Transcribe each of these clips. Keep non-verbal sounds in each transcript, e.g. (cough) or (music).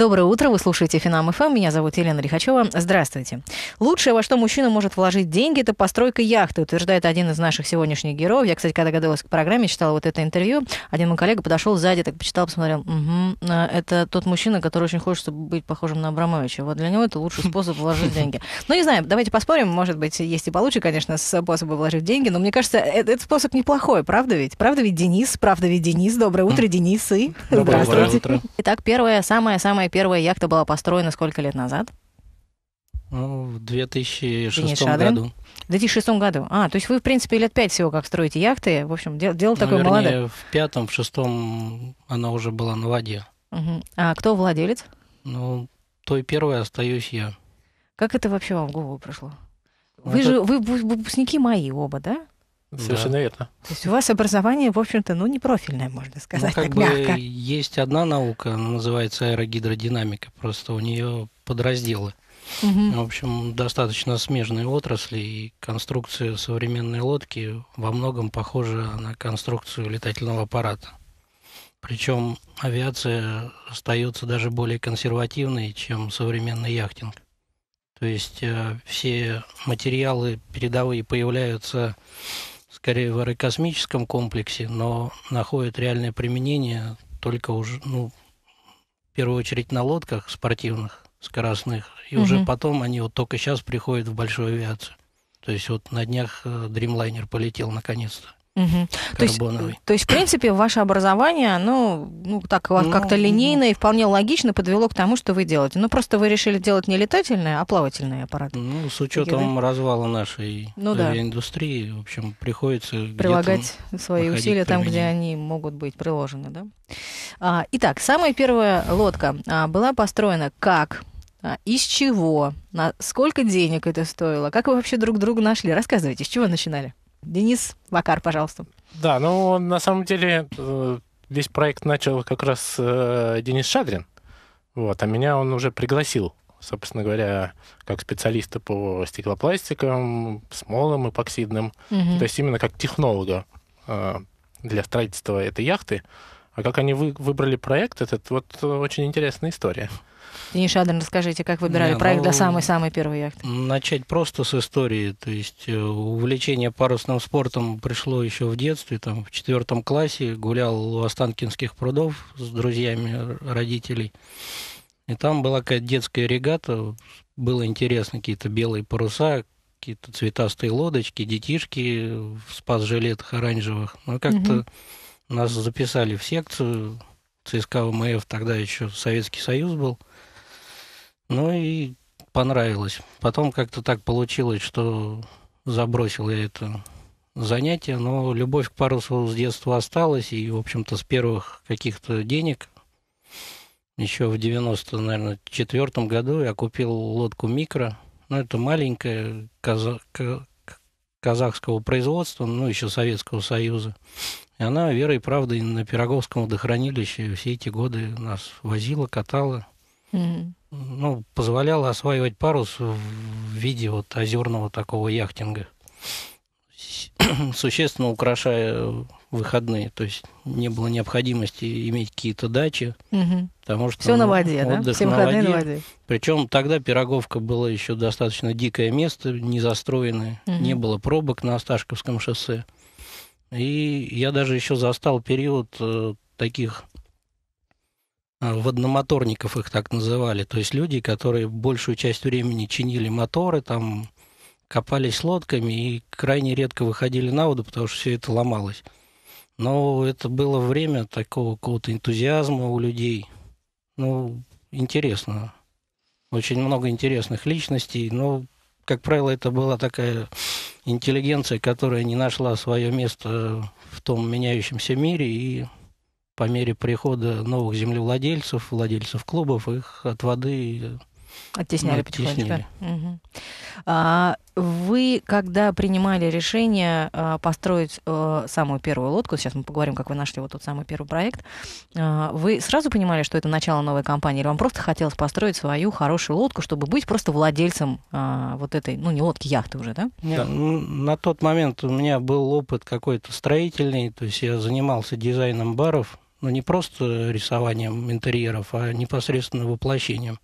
Доброе утро, вы слушаете Финам ФМ, меня зовут Елена Лихачева. Здравствуйте. Лучшее, во что мужчина может вложить деньги, это постройка яхты, утверждает один из наших сегодняшних героев. Я, кстати, когда готовилась к программе, читала вот это интервью, один мой коллега подошел сзади, так почитал, посмотрел, угу, это тот мужчина, который очень хочет чтобы быть похожим на Абрамовича. Вот для него это лучший способ вложить деньги. Ну, не знаю, давайте поспорим, может быть, есть и получше, конечно, способы вложить деньги, но мне кажется, э, этот способ неплохой, правда ведь? Правда ведь, Денис? Правда ведь, Денис? Доброе утро, Денис, и здравствуйте. Итак, первое, самое-самое первая яхта была построена сколько лет назад? Ну, в 2006 году. В 2006 году. А, то есть вы, в принципе, лет пять всего как строите яхты. В общем, дело, дело ну, такое вернее, молодое. в пятом, в шестом она уже была на воде. Угу. А кто владелец? Ну, той первой остаюсь я. Как это вообще вам в голову прошло? Вы это... же, вы выпускники мои оба, да? Совершенно да. верно. То есть у вас образование, в общем-то, ну, не профильное, можно ну, сказать, ну, как так бы мягко. Есть одна наука, она называется аэрогидродинамика, просто у нее подразделы. Угу. В общем, достаточно смежные отрасли, и конструкция современной лодки во многом похожа на конструкцию летательного аппарата. Причем авиация остается даже более консервативной, чем современный яхтинг. То есть э, все материалы передовые появляются скорее в аэрокосмическом комплексе, но находят реальное применение только уже, ну, в первую очередь на лодках спортивных, скоростных, и угу. уже потом они вот только сейчас приходят в большую авиацию. То есть вот на днях э, Dreamliner полетел наконец-то. Угу. То, есть, то есть, в принципе, ваше образование, оно ну, так ну, как-то ну. линейно и вполне логично подвело к тому, что вы делаете. Ну, просто вы решили делать не летательные, а плавательные аппараты. Ну, с учетом да? развала нашей ну, да. Э, индустрии, в общем, приходится прилагать свои усилия там, где они могут быть приложены, да? А, итак, самая первая лодка а, была построена как а, из чего? На сколько денег это стоило? Как вы вообще друг друга нашли? Рассказывайте, с чего начинали? Денис Вакар, пожалуйста. Да, ну, на самом деле, э, весь проект начал как раз э, Денис Шадрин. Вот, а меня он уже пригласил, собственно говоря, как специалиста по стеклопластикам, смолам эпоксидным, угу. то есть именно как технолога э, для строительства этой яхты. А как они вы, выбрали проект этот, вот очень интересная история. Денис Шадрин, расскажите, как выбирали Не, проект ну, для самой-самой первой яхты? Начать просто с истории. То есть э, увлечение парусным спортом пришло еще в детстве, там, в четвертом классе. Гулял у Останкинских прудов с друзьями родителей. И там была какая-то детская регата. Было интересно, какие-то белые паруса, какие-то цветастые лодочки, детишки в спас-жилетах оранжевых. Ну, как-то угу. нас записали в секцию. ЦСКА МФ тогда еще Советский Союз был. Ну и понравилось. Потом как-то так получилось, что забросил я это занятие, но любовь к парусу с детства осталась, и, в общем-то, с первых каких-то денег, еще в 90, наверное, четвертом году я купил лодку «Микро». Ну, это маленькая, каза- казахского производства, ну, еще Советского Союза. И она верой и правдой на Пироговском водохранилище все эти годы нас возила, катала. Mm-hmm ну, позволяло осваивать парус в виде вот озерного такого яхтинга, (clears throat) существенно украшая выходные. То есть не было необходимости иметь какие-то дачи, потому что все ну, на воде, да? Все на воде. воде. Причем тогда Пироговка было еще достаточно дикое место, не застроенное, не было пробок на Осташковском шоссе. И я даже еще застал период э, таких Э, водномоторников их так называли, то есть люди, которые большую часть времени чинили моторы, там копались лодками и крайне редко выходили на воду, потому что все это ломалось. Но это было время такого какого-то энтузиазма у людей. Ну, интересно. Очень много интересных личностей, но, как правило, это была такая интеллигенция, которая не нашла свое место в том меняющемся мире и по мере прихода новых землевладельцев, владельцев клубов, их от воды Оттесняли, Оттесняли. Угу. А, вы, когда принимали решение а, построить а, самую первую лодку, сейчас мы поговорим, как вы нашли вот тот самый первый проект, а, вы сразу понимали, что это начало новой компании, или вам просто хотелось построить свою хорошую лодку, чтобы быть просто владельцем а, вот этой, ну, не лодки, яхты уже, да? Нет, да. Ну, на тот момент у меня был опыт какой-то строительный, то есть я занимался дизайном баров, ну, не просто рисованием интерьеров, а непосредственно воплощением,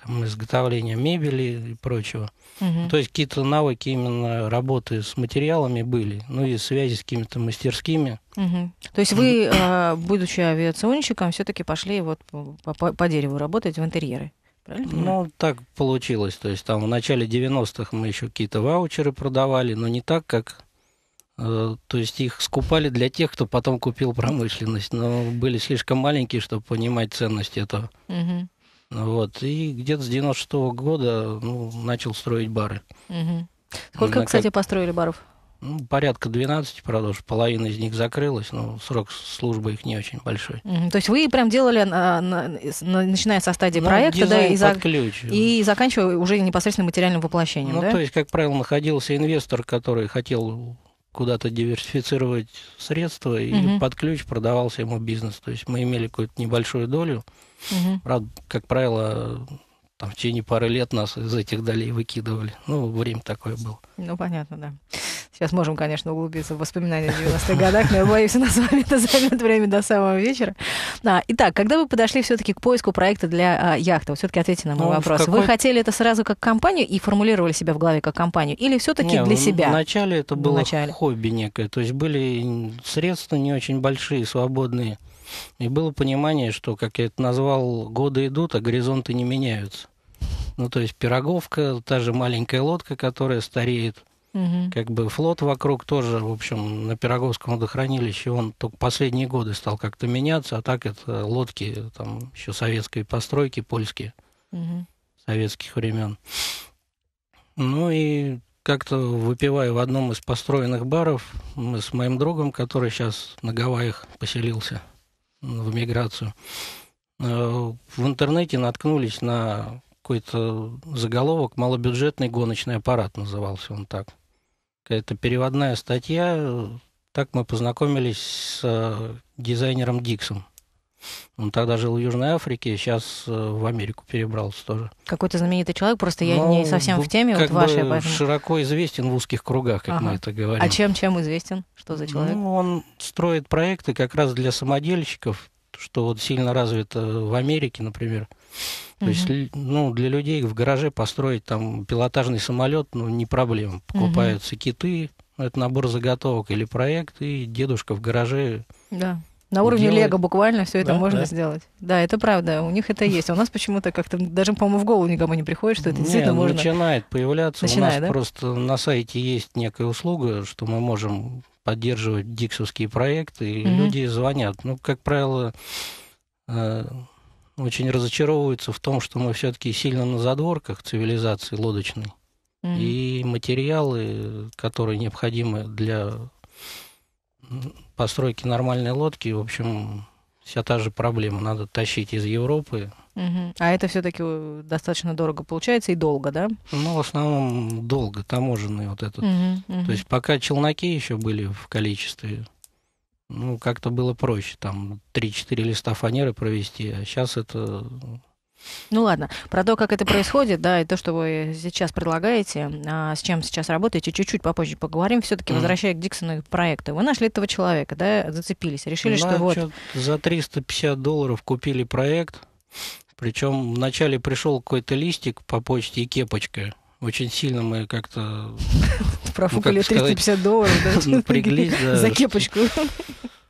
там, изготовления мебели и прочего. Угу. То есть какие-то навыки именно работы с материалами были, ну и связи с какими-то мастерскими. Угу. То есть вы, а, будучи авиационщиком, все-таки пошли вот по, по дереву работать в интерьеры? Правильно? Ну, так получилось. То есть там в начале 90-х мы еще какие-то ваучеры продавали, но не так, как Э, то есть их скупали для тех, кто потом купил промышленность, но были слишком маленькие, чтобы понимать ценность этого. Угу. Вот. И где-то с 96 -го года ну, начал строить бары. Угу. Сколько, Однако, кстати, построили баров? Ну, порядка 12 продаж, половина из них закрылась, но срок службы их не очень большой. Mm То есть вы прям делали, а, начиная со стадии ну, проекта, да, и, за, ключ. и заканчивая уже непосредственно материальным воплощением, ну, да? то есть, как правило, находился инвестор, который хотел куда-то диверсифицировать средства, и угу. под ключ продавался ему бизнес. То есть мы имели какую-то небольшую долю. Угу. Правда, как правило, там в течение пары лет нас из этих долей выкидывали. Ну, время такое было. Ну, понятно, да. Сейчас можем, конечно, углубиться в воспоминания о 90-х годах, но я боюсь, у нас с вами это займет время до самого вечера. А, итак, когда вы подошли все-таки к поиску проекта для а, яхты, вот все-таки ответьте на мой ну, вопрос. Какой... Вы хотели это сразу как компанию и формулировали себя в голове как компанию, или все-таки для ну, себя? Вначале это было вначале. хобби некое, то есть были средства не очень большие, свободные. И было понимание, что, как я это назвал, годы идут, а горизонты не меняются. Ну, то есть пироговка, та же маленькая лодка, которая стареет – Угу. Как бы флот вокруг тоже, в общем, на Пироговском водохранилище, он только последние годы стал как-то меняться, а так это лодки там еще советской постройки, польские, угу. советских времен. Ну и как-то выпивая в одном из построенных баров, мы с моим другом, который сейчас на Гавайях поселился в миграцию, э, в интернете наткнулись на какой-то заголовок, малобюджетный гоночный аппарат назывался он так. Это переводная статья. Так мы познакомились с э, дизайнером Диксом. Он тогда жил в Южной Африке, сейчас э, в Америку перебрался тоже. Какой-то знаменитый человек, просто я ну, не совсем в теме, вот ваше Бы Широко известен в узких кругах, как ага. мы это говорим. А чем, чем известен? Что за человек? Ну, он строит проекты как раз для самодельщиков, что вот сильно развито в Америке, например. То угу. есть, ну, для людей в гараже построить там пилотажный самолет, ну, не проблема. Покупаются угу. киты, это набор заготовок или проект, и дедушка в гараже. Да. На уровне делает. Лего буквально все это да, можно да. сделать. Да, это правда. У них это есть. А у нас почему-то как-то даже, по-моему, в голову никому не приходит, что это не, можно. Начинает появляться. Начинает, У нас да? просто на сайте есть некая услуга, что мы можем поддерживать диксовские проекты, и угу. люди звонят. Ну, как правило, э, очень разочаровываются в том, что мы все-таки сильно на задворках цивилизации лодочной. Mm. -hmm. И материалы, которые необходимы для постройки нормальной лодки, в общем, вся та же проблема. Надо тащить из Европы. Uh -huh. А это все-таки э, достаточно дорого получается и долго, да? Ну, в основном долго таможенный вот этот. uh -huh, uh -huh. То есть пока челноки еще были в количестве ну, как-то было проще, там 3-4 листа фанеры провести, а сейчас это... Ну ладно, про то, как это происходит, да, и то, что вы сейчас предлагаете, а, с чем сейчас работаете, чуть-чуть попозже поговорим. Все-таки, возвращая к Диксону и проекту, вы нашли этого человека, да, зацепились, решили, ну, что вот... За 350 долларов купили проект, причем вначале пришел какой-то листик по почте и кепочка, очень сильно мы как-то... (laughs) Профукали 350 ну, долларов, Напряглись, да. (laughs) Ну, за кепочку.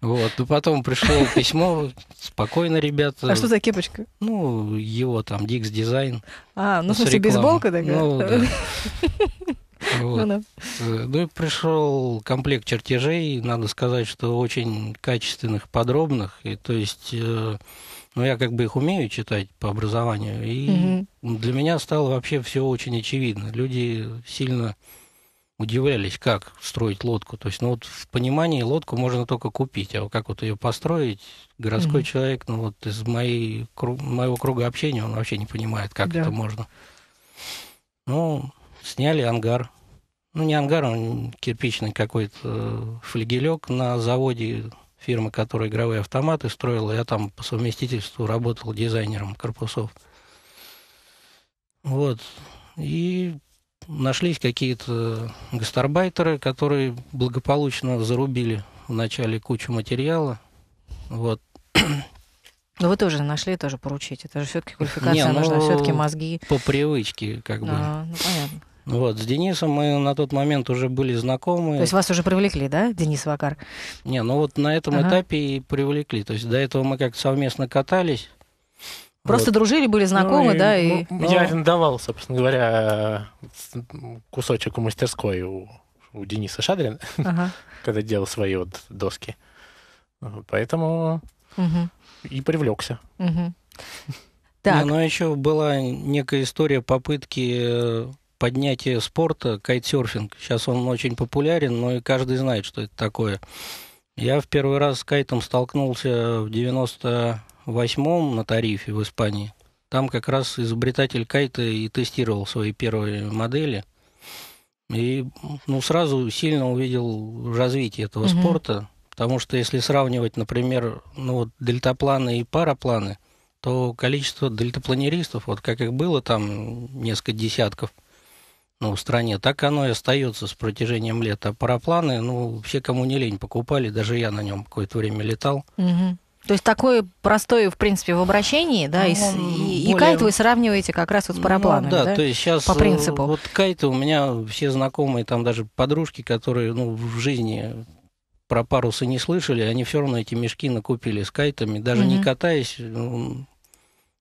Вот, ну потом пришло письмо, спокойно, ребята. А что за кепочка? Ну, его там, Дикс Дизайн. А, ну, в смысле, бейсболка такая? Ну, да. (laughs) Ну, э, ну и пришел комплект чертежей, надо сказать, что очень качественных, подробных, и то есть э, но ну, я как бы их умею читать по образованию, и угу. для меня стало вообще все очень очевидно. Люди сильно удивлялись, как строить лодку. То есть, ну вот в понимании лодку можно только купить, а вот как вот ее построить, городской mm человек, ну вот из моей, кру, моего круга общения, он вообще не понимает, как да. это можно. Ну, сняли ангар. Ну, не ангар, он кирпичный какой-то э, флигелек на заводе фирма, которая игровые автоматы строила. Я там по совместительству работал дизайнером корпусов. Вот. И нашлись какие-то гастарбайтеры, которые благополучно зарубили вначале кучу материала. Вот. Но ну, вы тоже нашли, тоже поручить. Это же все-таки квалификация Не, ну, нужна, все-таки мозги. По привычке, как бы. А, ну, вот, с Денисом мы на тот момент уже были знакомы. То есть вас уже привлекли, да, Денис Вакар? Не, ну вот на этом ага. этапе и привлекли. То есть до этого мы как-то совместно катались. Просто вот. дружили, были ну знакомы, ну, да? И... Ну, я арендовал, собственно говоря, кусочек у мастерской у, у Дениса Шадрина, ага. (laughs) когда делал свои вот доски. Поэтому угу. и привлекся. Угу. Так. Не, ну, но а еще была некая история попытки э, поднятие спорта, кайтсерфинг. Сейчас он очень популярен, но и каждый знает, что это такое. Я в первый раз с кайтом столкнулся в 98-м на тарифе в Испании. Там как раз изобретатель кайта и тестировал свои первые модели. И ну, сразу сильно увидел развитие этого угу. спорта. Потому что если сравнивать, например, ну, вот, дельтапланы и парапланы, то количество дельтапланеристов, вот как их было там несколько десятков – ну, в стране. Так оно и остается с протяжением лета. Парапланы, ну, все, кому не лень, покупали. Даже я на нем какое-то время летал. Угу. То есть такое простое, в принципе, в обращении, да, ну, и, более... и кайт вы сравниваете как раз вот с парапланом, ну, да, да, то есть сейчас по принципу. Э, вот кайты у меня все знакомые, там даже подружки, которые ну, в жизни про парусы не слышали, они все равно эти мешки накупили с кайтами, даже mm не катаясь, ну,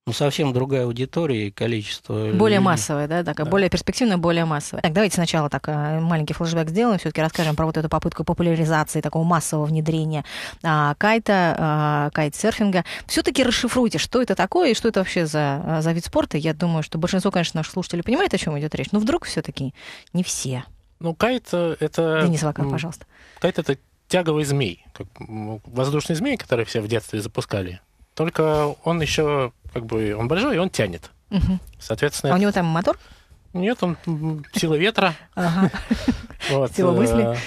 ну, совсем другая аудитория и количество. Более массовая, да, такая, да. более перспективная, более массовая. Так, давайте сначала так э, маленький флешбэк сделаем, все-таки расскажем про вот эту попытку популяризации такого массового внедрения а, кайта, а, кайт-серфинга. Все-таки расшифруйте, что это такое и что это вообще за, э, за вид спорта. Я думаю, что большинство, конечно, наших слушателей понимает, о чем идет речь, но вдруг все-таки не все. Ну, кайт э, это... Денис Ваков, пожалуйста. Кайт это тяговый змей, как воздушный змей, который все в детстве запускали. Только он еще как бы он большой, и он тянет. Угу. Соответственно. А у него там мотор? Нет, он сила ветра. (laughs) Вот. Сила э, мысли.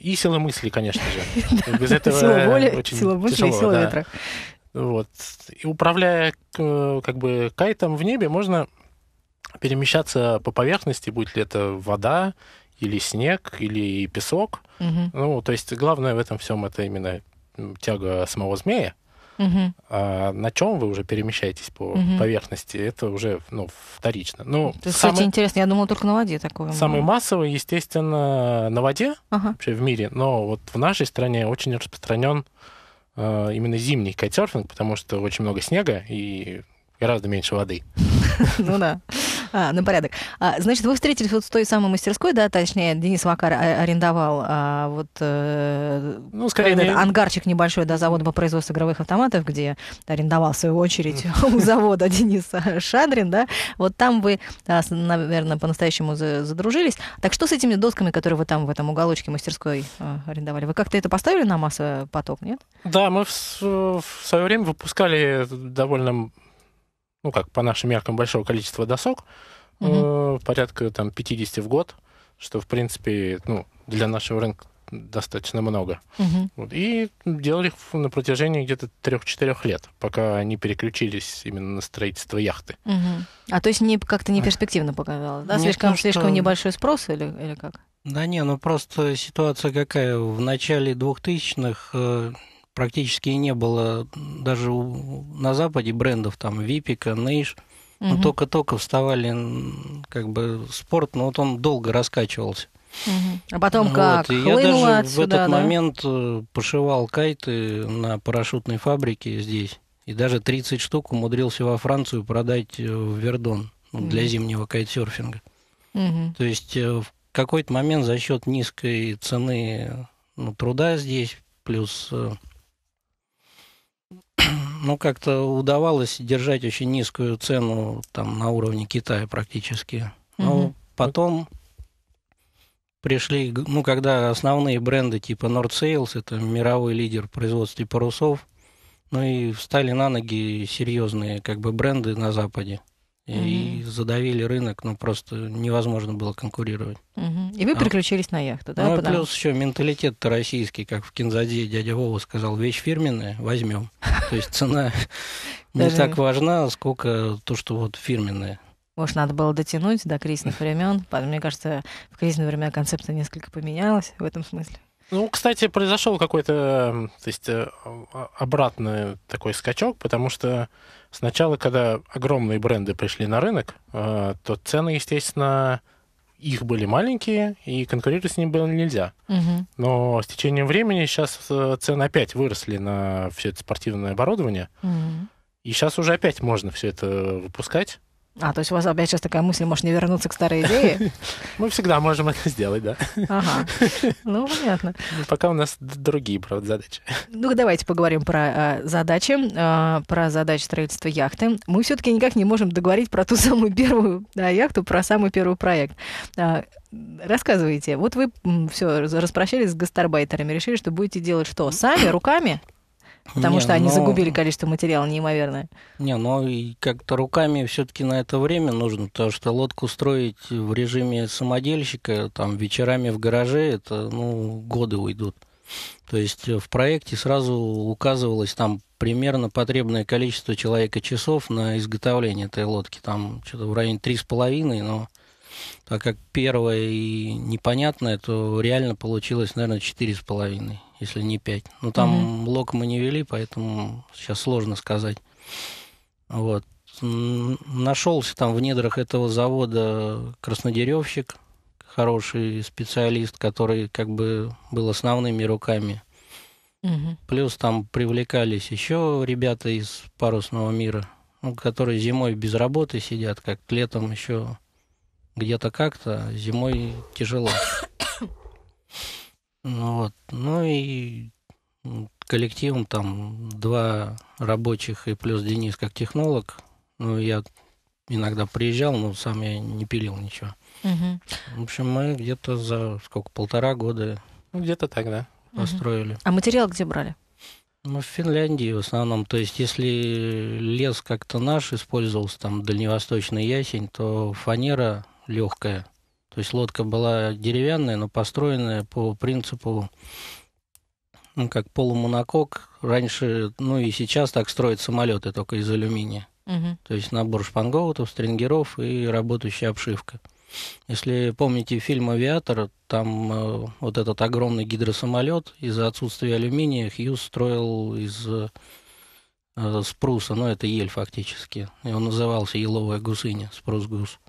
И сила мысли, конечно же. (laughs) Без этого сила воли, очень сила мысли тяжело, и сила да. ветра. Вот. И управляя э, как бы кайтом в небе, можно перемещаться по поверхности, будь ли это вода или снег, или песок. Угу. Ну, то есть главное в этом всем это именно тяга самого змея. Угу. А на чем вы уже перемещаетесь по угу. поверхности, это уже ну, вторично. Ну, это, самый, интересно, я думал только на воде такое. Самый массовый, естественно, на воде ага. вообще в мире, но вот в нашей стране очень распространен э, именно зимний кайтсерфинг, потому что очень много снега и гораздо меньше воды. (laughs) Ну да. А, на порядок. А, значит, вы встретились вот в той самой мастерской, да, точнее, Денис Макар а, арендовал а, вот э, ну, скорее этот не... ангарчик небольшой, да, завода по производству игровых автоматов, где арендовал, в свою очередь, (laughs) у завода Дениса Шадрин, да, вот там вы, а, наверное, по-настоящему задружились. Так что с этими досками, которые вы там в этом уголочке мастерской а, арендовали? Вы как-то это поставили на массовый поток, нет? Да, мы в свое время выпускали довольно ну как по нашим меркам, большого количества досок, угу. э, порядка там 50 в год, что, в принципе, ну, для нашего рынка достаточно много. Угу. Вот, и делали их на протяжении где-то 3-4 лет, пока они переключились именно на строительство яхты. Угу. А то есть не, как-то не а. перспективно показалось, да? Нет, слишком, что... слишком небольшой спрос или, или как? Да не, ну просто ситуация какая. В начале 2000-х практически не было даже у, на Западе брендов там Випика, Нейш. Угу. Ну, только-только вставали, как бы спорт, но вот он долго раскачивался. Угу. А потом как? Вот, я даже отсюда, в этот да? момент э, пошивал кайты на парашютной фабрике здесь. И даже 30 штук умудрился во Францию продать э, в Вердон ну, для угу. зимнего кайтсерфинга. Угу. То есть э, в какой-то момент за счет низкой цены ну, труда здесь, плюс (clears throat) ну, как-то удавалось держать очень низкую цену там на уровне Китая практически. Угу. потом пришли, ну, когда основные бренды типа Nord Sales, это мировой лидер в производстве парусов, ну и встали на ноги серьезные как бы бренды на Западе и угу. задавили рынок, ну просто невозможно было конкурировать. Угу. И вы а. переключились а, на яхту, да? Ну, потому... плюс еще менталитет-то российский, как в Кинзадзе дядя Вова сказал, вещь фирменная, возьмем. То есть цена (laughs) не так важна, сколько то, что вот фирменная. Может, надо было дотянуть до кризисных времен. Мне кажется, в кризисные времена концепция несколько поменялась в этом смысле. Ну, кстати, произошел какой-то, эм, то есть э, обратный такой скачок, потому что сначала, когда огромные бренды пришли на рынок, э, то цены, естественно, их были маленькие, и конкурировать с ними было нельзя. Угу. Но с течением времени сейчас э, цены опять выросли на все это спортивное оборудование, угу. и сейчас уже опять можно все это выпускать. А, то есть у вас опять сейчас такая мысль, может, не вернуться к старой идее? (laughs) Мы всегда можем это сделать, да. Ага. (laughs) Ну, понятно. Ну, пока у нас другие, правда, задачи. Ну, давайте поговорим про э, задачи, э, про задачи строительства яхты. Мы все-таки никак не можем договорить про ту самую первую яхту, про самый первый проект. Э, рассказывайте. Вот вы все распрощались с гастарбайтерами, решили, что будете делать что? Сами, руками? Потому не, что они но... Ну, загубили количество материала неимоверное. Не, ну и как-то руками все-таки на это время нужно, потому что лодку строить в режиме самодельщика, там вечерами в гараже, это ну годы уйдут. То есть э, в проекте сразу указывалось там примерно потребное количество человека часов на изготовление этой лодки. Там что-то в районе три с половиной, но так как первое и непонятное, то реально получилось, наверное, четыре с половиной если не 5. Но ну, там угу. лог мы не вели, поэтому сейчас сложно сказать. Вот. Нашелся там в недрах этого завода краснодеревщик, хороший специалист, который как бы был основными руками. Угу. Плюс там привлекались еще ребята из парусного мира, ну, которые зимой без работы сидят, как летом еще где-то как-то, а зимой тяжело. (coughs) Ну, вот. ну и коллективом там два рабочих и плюс Денис как технолог. Ну, я иногда приезжал, но сам я не пилил ничего. Угу. В общем, мы где-то за сколько, полтора года... Ну, где-то так, да. Построили. Угу. А материал где брали? Ну, в Финляндии в основном. То есть, если лес как-то наш использовался, там, дальневосточный ясень, то фанера легкая – то есть лодка была деревянная, но построенная по принципу ну, как полумонокок. Раньше, ну и сейчас так строят самолеты только из алюминия. Угу. То есть набор шпангоутов, стрингеров и работающая обшивка. Если помните фильм «Авиатор», там э, вот этот огромный гидросамолет из-за отсутствия алюминия Хьюз строил из э, э спруса, ну это ель фактически. И он назывался «Еловая гусыня», спрус-гус.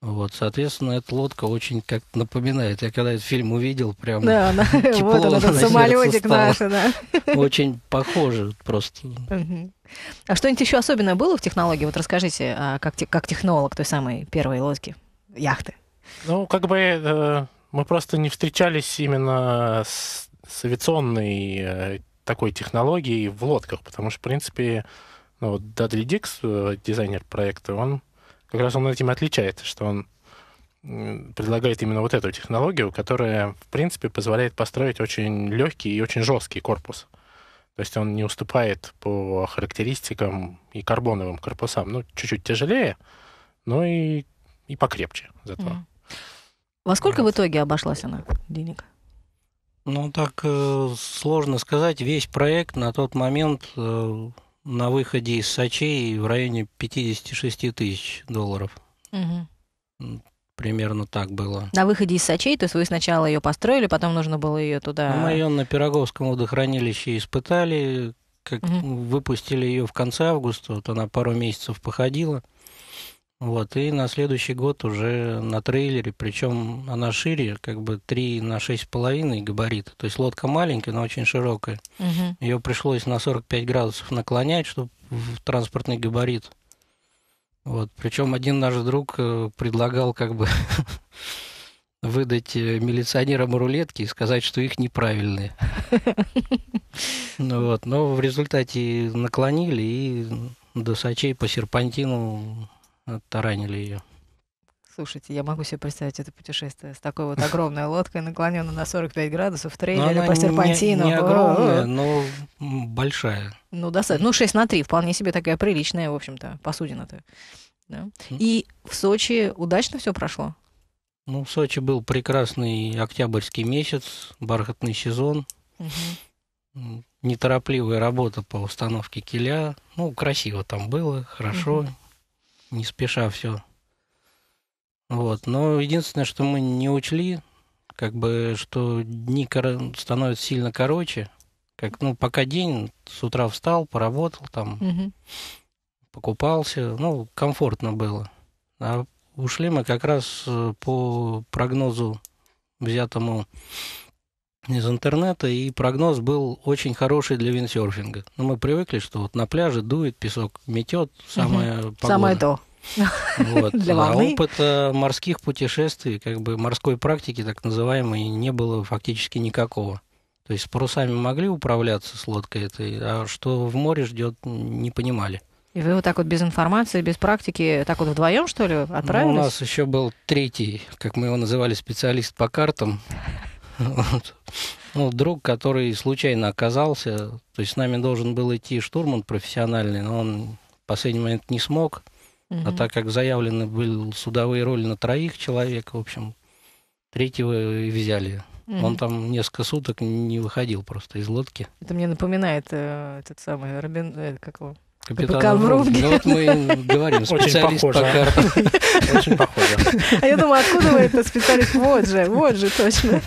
Вот, соответственно, эта лодка очень как напоминает. Я когда этот фильм увидел, прям да, она, тепло (laughs) вот этот на самолетик наш, да. (laughs) Очень похоже просто. А что-нибудь еще особенное было в технологии? Вот расскажите, а, как, как технолог той самой первой лодки, яхты. Ну, как бы э, мы просто не встречались именно с, с авиационной э, такой технологией в лодках, потому что, в принципе, ну, Дадли Дикс, э, дизайнер проекта, он как раз он этим отличается, что он предлагает именно вот эту технологию, которая, в принципе, позволяет построить очень легкий и очень жесткий корпус. То есть он не уступает по характеристикам и карбоновым корпусам. Ну, чуть-чуть тяжелее, но и, и покрепче зато. Во сколько вот. в итоге обошлась она денег? Ну, так э, сложно сказать. Весь проект на тот момент э, на выходе из Сочи в районе 56 тысяч долларов. Угу. Примерно так было. На выходе из Сочей, то есть вы сначала ее построили, потом нужно было ее туда... Мы ее на Пироговском водохранилище испытали, как угу. выпустили ее в конце августа, вот она пару месяцев походила. Вот, и на следующий год уже на трейлере, причем она шире, как бы 3 на 6,5 габарит. То есть лодка маленькая, но очень широкая. Угу. Ее пришлось на 45 градусов наклонять, чтобы в транспортный габарит. Вот, причем один наш друг э, предлагал как бы (laughs) выдать э, милиционерам рулетки и сказать, что их неправильные. (laughs) Ну вот, но в результате наклонили и до сачей по серпантину таранили ее. Слушайте, я могу себе представить это путешествие с такой вот огромной лодкой, наклоненной на 45 градусов, в трейлере по серпантину. Не, не огромная, но большая. Ну, достаточно. Ну, 6 на 3, вполне себе такая приличная, в общем-то, посудина-то. Да? И в Сочи удачно все прошло? Ну, в Сочи был прекрасный октябрьский месяц, бархатный сезон, угу. неторопливая работа по установке киля. Ну, красиво там было, хорошо. Угу не спеша все. Вот. Но единственное, что мы не учли, как бы, что дни кор... становятся сильно короче. Как, ну, пока день, с утра встал, поработал там, угу. покупался, ну, комфортно было. А ушли мы как раз э, по прогнозу, взятому из интернета, и прогноз был очень хороший для виндсерфинга. Но ну, мы привыкли, что вот на пляже дует, песок метет, самое угу. погода. Самое то. (laughs) Вот. Для а опыт морских путешествий, как бы морской практики так называемой, не было фактически никакого. То есть с парусами могли управляться с лодкой этой, а что в море ждет, не понимали. И вы вот так вот без информации, без практики, так вот вдвоем, что ли, отправились? Ну, у нас еще был третий, как мы его называли, специалист по картам. Вот. Ну, друг, который случайно оказался, то есть с нами должен был идти штурман профессиональный, но он в последний момент не смог. Угу. А так как заявлены были судовые роли на троих человек, в общем, третьего и взяли. Mm-hmm. Он там несколько суток не выходил просто из лодки. Это мне напоминает э, этот самый Робин... Э, как его? Капитан Врунгель. Ну вот мы говорим, специалист по а. картам. Очень похоже. А я думаю, откуда вы это специалист? Вот же, вот же точно.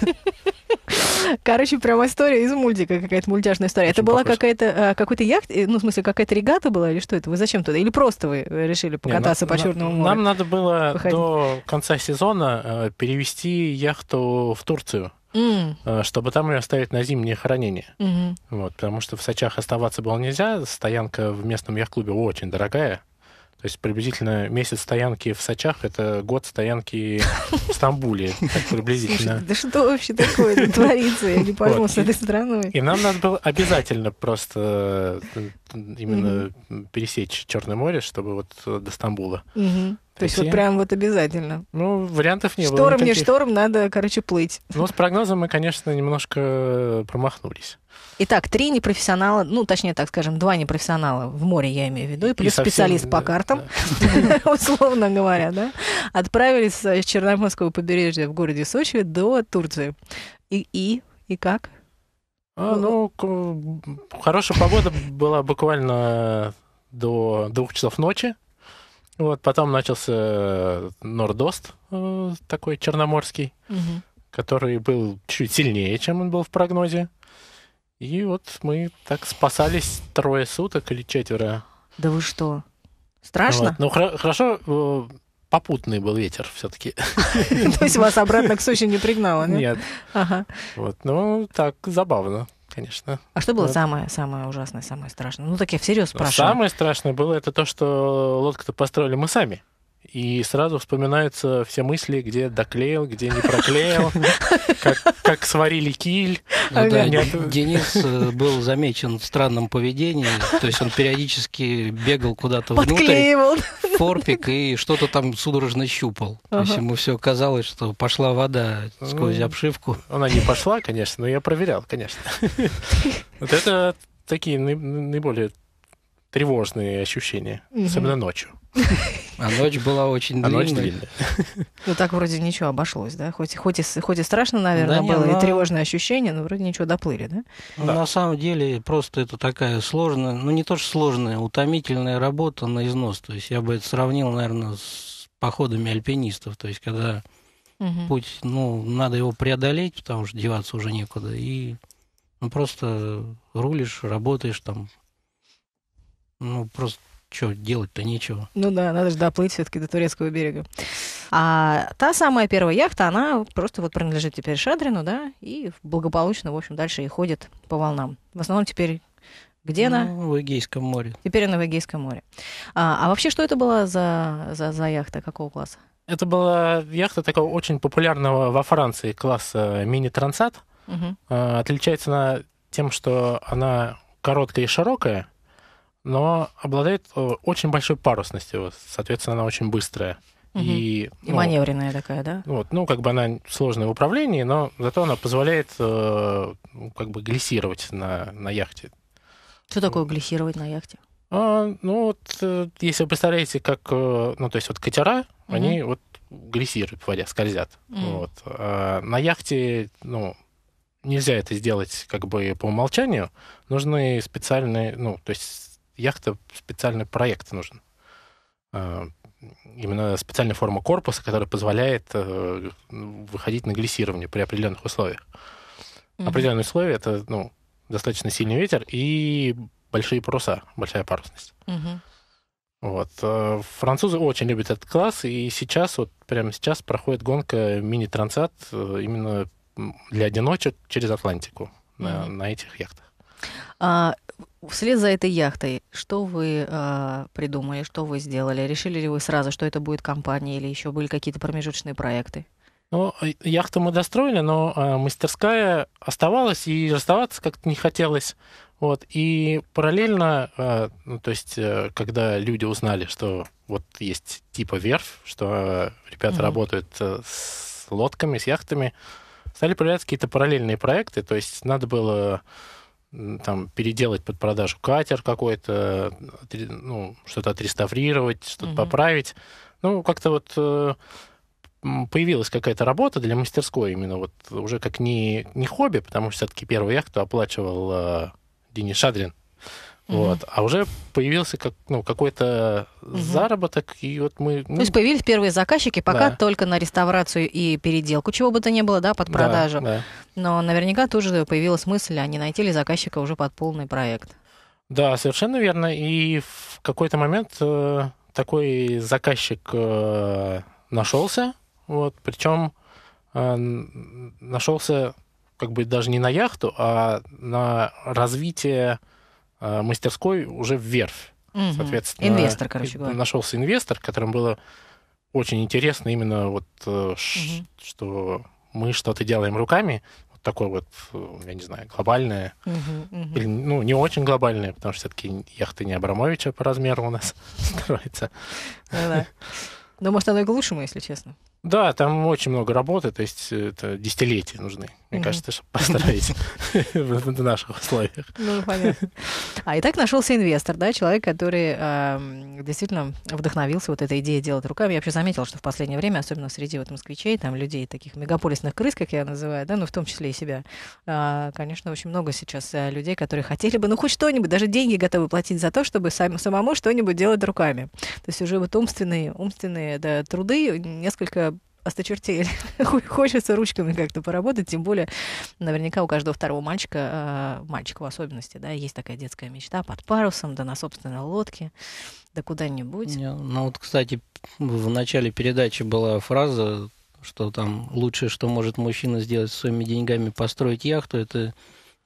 Короче, прям история из мультика, какая-то мультяшная история. Очень это была какая-то, а, какой-то яхт, э, ну, в смысле, какая-то регата была или что это? Вы зачем туда? Или просто вы э, решили покататься Не, на, по Черному морю? Нам надо было походить? до конца сезона э, перевести яхту в Турцию. Mm. чтобы там ее оставить на зимнее хранение. Mm-hmm. Вот, потому что в Сочах оставаться было нельзя. Стоянка в местном яхт-клубе очень дорогая. То есть приблизительно месяц стоянки в Сачах — это год стоянки в Стамбуле. (laughs) Приблизительно. Слушай, да что вообще такое творится? Я не пойму вот. с этой страной. И нам надо было обязательно просто э, именно mm-hmm. пересечь Черное море, чтобы вот до Стамбула. Mm-hmm. То есть вот прям вот обязательно. Ну, вариантов не шторм, было. Шторм, не шторм, надо, короче, плыть. Ну, с прогнозом мы, конечно, немножко э, промахнулись. Итак, три непрофессионала, ну, точнее так скажем, два непрофессионала в море, я имею в виду, и плюс и совсем, специалист по картам, (laughs) условно говоря, да, отправились с Черноморского побережья в городе Сочи до Турции. И, и, и как? А, ну, хорошая погода была буквально до двух часов ночи. Вот, потом начался э, Нордост, э, такой черноморский, угу. который был чуть сильнее, чем он был в прогнозе. И вот мы так спасались трое суток или четверо. Да вы что? Страшно? Вот. Ну, хра- хорошо, э, попутный был ветер все-таки. (laughs) То есть вас обратно к Сочи не пригнало, нет? Нет. Вот, ну, так, забавно конечно. А что было вот. самое, самое ужасное, самое страшное? Ну, так я всерьез ну, спрашиваю. Самое страшное было это то, что лодку-то построили мы сами и сразу вспоминаются все мысли, где доклеил, где не проклеил, (laughs) как, сварили киль. Ну Денис э, был замечен в странном поведении, то есть он периодически бегал куда-то внутрь, форпик и что-то там судорожно щупал. Ага. То есть ему все казалось, что пошла вода сквозь ну, обшивку. Она не пошла, конечно, но я проверял, конечно. (laughs) Вот это такие наиболее тревожные ощущения, угу. особенно ночью. А ночь была очень длинная. А ночь длинная. Ну так вроде ничего обошлось, да? Хоть, хоть, и, хоть и страшно, наверное, да не, было, но... и ну, тревожное ощущение, но вроде ничего доплыли, да? Ну, да? На самом деле просто это такая сложная, ну не то что сложная, утомительная работа на износ. То есть я бы это сравнил, наверное, с походами альпинистов. То есть когда угу. путь, ну, надо его преодолеть, потому что деваться уже некуда, и ну, просто рулишь, работаешь там, ну, просто что, делать-то нечего. Ну да, надо же доплыть все-таки до турецкого берега. А та самая первая яхта, она просто вот принадлежит теперь Шадрину, да, и благополучно, в общем, дальше и ходит по волнам. В основном теперь где она? Ну, в Эгейском море. Теперь она в Эгейском море. А, а вообще, что это была за, за, за яхта? Какого класса? Это была яхта такого очень популярного во Франции класса мини-трансат. Угу. Отличается она тем, что она короткая и широкая, но обладает э, очень большой парусностью, соответственно, она очень быстрая. Угу. И, ну, маневренная такая, да? Вот, ну, как бы она сложная в управлении, но зато она позволяет э, ну, как бы глиссировать на, на яхте. Что такое глиссировать на яхте? А, ну, вот, э, если вы представляете, как, э, ну, то есть вот катера, угу. они вот глиссируют в воде, скользят. Угу. Вот. А на яхте, ну, нельзя это сделать как бы по умолчанию. Нужны специальные, ну, то есть яхта специальный проект нужен. Э, именно специальная форма корпуса, которая позволяет э, выходить на глиссирование при определенных условиях. Mm-hmm. Определенные условия это ну, достаточно сильный ветер и большие паруса, большая парусность. Mm-hmm. Вот. Э, французы очень любят этот класс, и сейчас, вот прямо сейчас проходит гонка мини-трансат именно для одиночек через Атлантику mm-hmm. на, на этих яхтах. А, вслед за этой яхтой, что вы а, придумали, что вы сделали? Решили ли вы сразу, что это будет компания, или еще были какие-то промежуточные проекты? Ну, э, яхту мы достроили, но э, мастерская оставалась, и расставаться как-то не хотелось. Вот. И параллельно, э, ну, то есть, э, когда люди узнали, что вот есть типа верфь, что а, ребята mm-hmm. работают э, с лодками, с яхтами, стали появляться какие-то параллельные проекты. То есть надо было там, переделать под продажу катер какой-то, ну, что-то отреставрировать, что-то угу. поправить. Ну, как-то вот э, появилась какая-то работа для мастерской именно вот уже как не, не хобби, потому что все-таки первую яхту оплачивал э, Денис Шадрин. Вот. А уже появился как, ну, какой-то mm заработок, и вот мы... Ну... То есть появились первые заказчики пока да. только на реставрацию и переделку, чего бы то ни было, да, под продажу. Да, да. Но наверняка тут же появилась мысль, а не найти ли заказчика уже под полный проект. Да, совершенно верно. И в какой-то момент э, такой заказчик э, нашелся, вот, причем э, нашелся как бы даже не на яхту, а на развитие а, мастерской уже в верфь. Угу. Соответственно, инвестор, короче говоря. Нашелся инвестор, которым было очень интересно именно вот, угу. что мы что-то делаем руками, вот такое вот, э, я не знаю, глобальное, угу, угу. или, ну, не очень глобальное, потому что все-таки яхты не Абрамовича по размеру у нас (laughs) строится. Ну, может, оно и к лучшему, если честно. Да, там очень много работы, то есть э, это десятилетия нужны, мне угу. кажется, чтобы построить (laughs) в наших условиях. Ну, понятно. А итак, нашелся инвестор, да, человек, который эм, действительно вдохновился вот этой идеей делать руками. Я вообще заметила, что в последнее время, особенно среди вот москвичей, там людей таких мегаполисных крыс, как я называю, да, ну, в том числе и себя, а, конечно, очень много сейчас э, людей, которые хотели бы, ну, хоть что-нибудь, даже деньги готовы платить за то, чтобы самому что-нибудь делать руками. То есть уже вот умственные, умственные да, труды несколько осточертели. (laughs) Хочется ручками как-то поработать, тем более наверняка у каждого второго мальчика, э, мальчика в особенности, да, есть такая детская мечта под парусом, да на собственной лодке, да куда-нибудь. Не, ну вот, кстати, в начале передачи была фраза, что там лучшее, что может мужчина сделать своими деньгами, построить яхту, это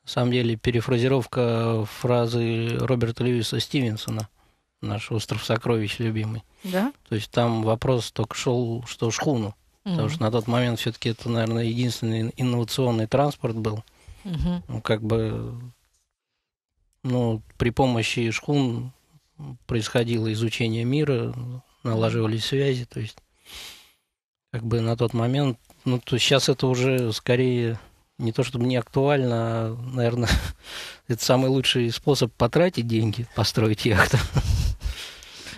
на самом деле перефразировка фразы Роберта Льюиса Стивенсона наш остров сокровищ любимый. Да. То есть там вопрос только шел, что шхуну Потому что на тот момент все-таки это, наверное, единственный инновационный транспорт был. mm Ну, как бы, ну, при помощи шхун происходило изучение мира, налаживались связи, то есть как бы на тот момент, ну, то сейчас это уже скорее не то чтобы не актуально, а, наверное, (laughs) это самый лучший способ потратить деньги, построить яхту.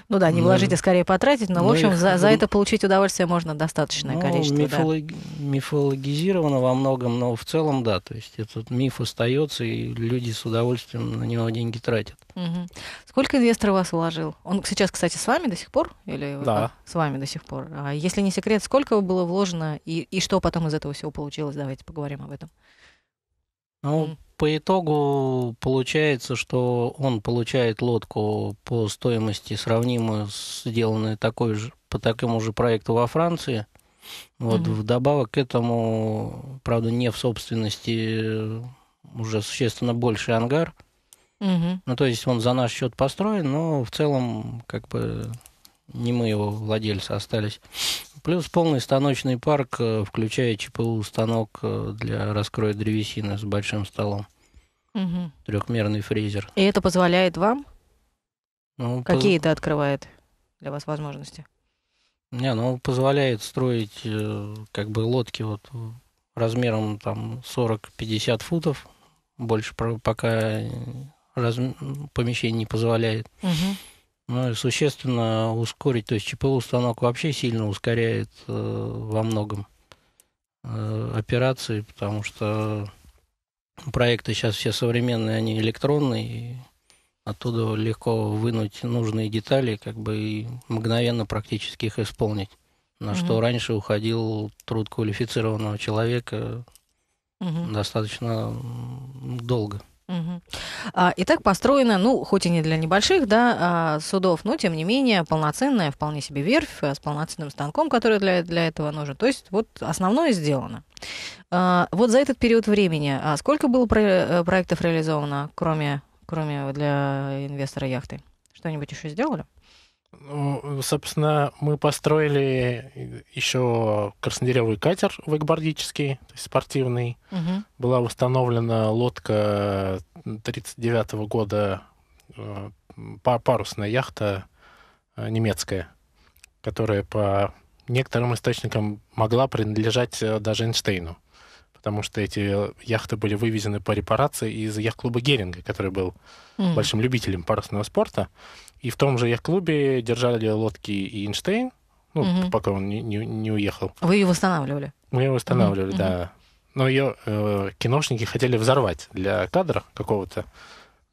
Ну да, не вложить, а скорее потратить, но, в ну общем, их... за, за это получить удовольствие можно достаточное ну, количество. Мифолог... Да. Мифологизировано во многом, но в целом, да, то есть этот миф остается, и люди с удовольствием на него деньги тратят. Угу. Сколько инвестор вас вложил? Он сейчас, кстати, с вами до сих пор? Или да. С вами до сих пор. А если не секрет, сколько было вложено и, и что потом из этого всего получилось? Давайте поговорим об этом. Ну, по итогу получается, что он получает лодку по стоимости, сравнимую с сделанной такой же, по такому же проекту во Франции. Вот, mm-hmm. вдобавок к этому, правда, не в собственности э, уже существенно больше ангар. Mm-hmm. Ну, то есть он за наш счет построен, но в целом, как бы, не мы его владельцы остались. Плюс полный станочный парк, э, включая ЧПУ станок э, для раскроя древесины с большим столом. Угу. Трехмерный фрезер. И это позволяет вам? Ну, Какие поз... это открывает для вас возможности? Не, ну позволяет строить э, как бы лодки вот размером там 40-50 футов. Больше пока раз... помещение не позволяет. Угу ну существенно ускорить. То есть ЧПУ станок вообще сильно ускоряет э, во многом э, операции, потому что проекты сейчас все современные, они электронные, и оттуда легко вынуть нужные детали, как бы и мгновенно практически их исполнить. На угу. что раньше уходил труд квалифицированного человека угу. достаточно долго. А, Итак, построена, ну, хоть и не для небольших да, а, судов, но, тем не менее, полноценная, вполне себе верфь э, с полноценным станком, который для, для этого нужен. То есть вот основное сделано. А, вот за этот период времени сколько было э, проектов реализовано, кроме, кроме для инвестора яхты? Что-нибудь еще сделали? Ну, собственно, мы построили еще краснодеревый катер вейкбордический, то есть спортивный. Угу. Была установлена лодка 1939 -го года, э, парусная яхта э, немецкая, которая по некоторым источникам могла принадлежать э, даже Эйнштейну потому что эти яхты были вывезены по репарации из яхт-клуба Геринга, который был mm. большим любителем парусного спорта. И в том же яхт-клубе держали лодки и Эйнштейн, ну, mm-hmm. пока он не, не, не уехал. Вы его восстанавливали? Мы его восстанавливали, mm-hmm. да. Но ее э, киношники хотели взорвать для кадра какого-то,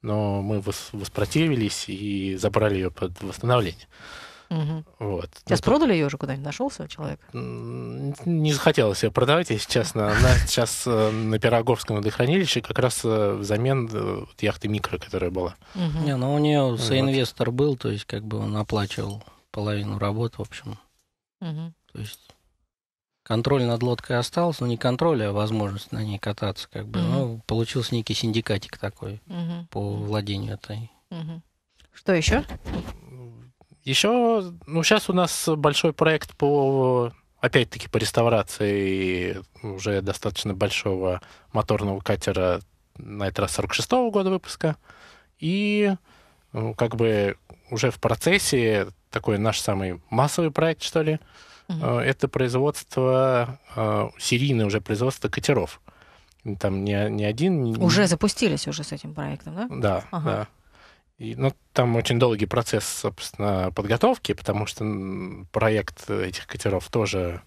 но мы воспротивились и забрали ее под восстановление. Угу. Вот. Сейчас ну, продали ее уже куда-нибудь? Нашелся человек? Не захотелось ее продавать, если честно. Она (laughs) сейчас э, на Пироговском водохранилище как раз э, взамен э, яхты «Микро», которая была. Не, ну у нее соинвестор был, то есть как бы он оплачивал половину работ, в общем. То есть контроль над лодкой остался, но ну, не контроль, а возможность на ней кататься, как бы. Ну, получился некий синдикатик такой по владению этой. Что еще? Еще, ну, сейчас у нас большой проект по, опять-таки, по реставрации уже достаточно большого моторного катера, на этот раз 46-го года выпуска. И, ну, как бы, уже в процессе такой наш самый массовый проект, что ли, Uh-huh. Это производство, э, серийное уже производство катеров. Там не, не один... Уже не... запустились уже с этим проектом, да? Да, ага. да. И, ну, там очень долгий процесс, собственно, подготовки, потому что проект этих катеров тоже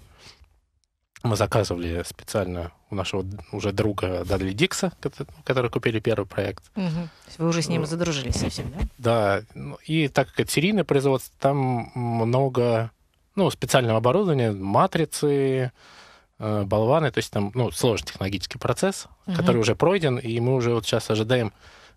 мы заказывали специально у нашего уже друга Дадли Дикса, который купили первый проект. Угу. Вы уже с ним э, задружились совсем, да? Да. Ну, и так как это серийное производство, там много ну, специального оборудования, матрицы, э, болваны, то есть там ну, сложный технологический процесс, угу. который уже пройден, и мы уже вот сейчас ожидаем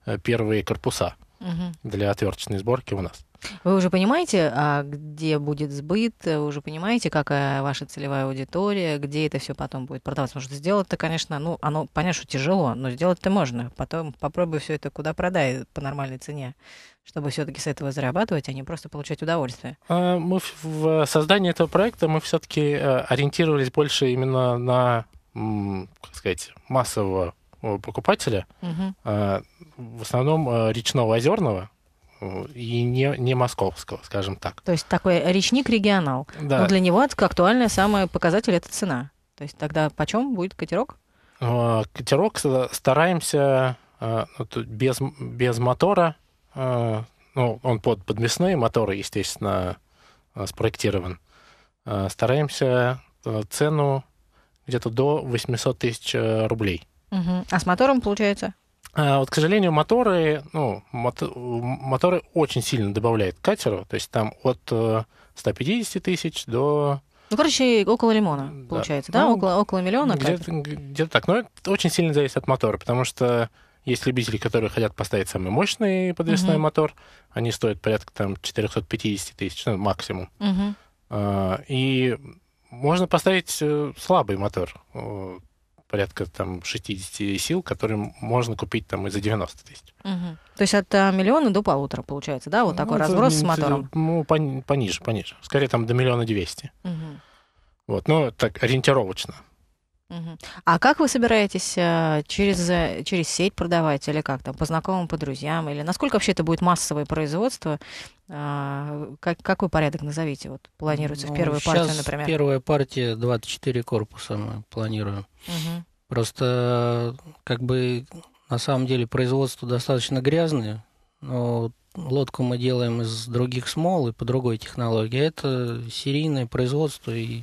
э, первые корпуса угу. для отверточной сборки у нас. Вы уже понимаете, а где будет сбыт, вы уже понимаете, какая ваша целевая аудитория, где это все потом будет продаваться. Потому что сделать-то, конечно, ну, оно, понятно, что тяжело, но сделать-то можно. Потом попробуй все это куда продай по нормальной цене, чтобы все-таки с этого зарабатывать, а не просто получать удовольствие. А, мы в создании этого проекта мы все-таки э, ориентировались больше именно на, как сказать, массового э, покупателя. Угу в основном э, речного озерного и не, не московского, скажем так. То есть такой речник-регионал. Да. Но для него актуальный самый показатель – это цена. То есть тогда почем будет катерок? А, катерок стараемся э, ну, без, без мотора, э, ну, он под подвесные моторы, естественно, спроектирован. Стараемся цену где-то до 800 тысяч рублей. Угу. А с мотором получается? А, вот, к сожалению, моторы, ну, мото, моторы очень сильно добавляют к катеру, то есть там от 150 э, тысяч до... Ну, короче, около лимона, получается, ну, да? Ну, около, около миллиона? Где-то, где то так, но это очень сильно зависит от мотора, потому что есть любители, которые хотят поставить самый мощный подвесной uh-huh. мотор, они стоят порядка там 450 тысяч, ну, максимум. Uh-huh. И можно поставить э, слабый мотор, э, порядка там 60 сил, которые можно купить там и за 90 тысяч. Угу. То есть от а, миллиона до полутора получается, да, вот такой ну, разброс это, с мотором? Ну, пониже, пониже. Скорее там до миллиона двести. Угу. Вот, ну, так ориентировочно. А как вы собираетесь э, через, э, через сеть продавать или как там, по знакомым, по друзьям? Или насколько вообще это будет массовое производство? А, как, какой порядок назовите? Вот планируется ну, в первую партию, например? Первая партия 24 корпуса мы планируем. Угу. Просто как бы на самом деле производство достаточно грязное, но лодку мы делаем из других смол и по другой технологии. Это серийное производство и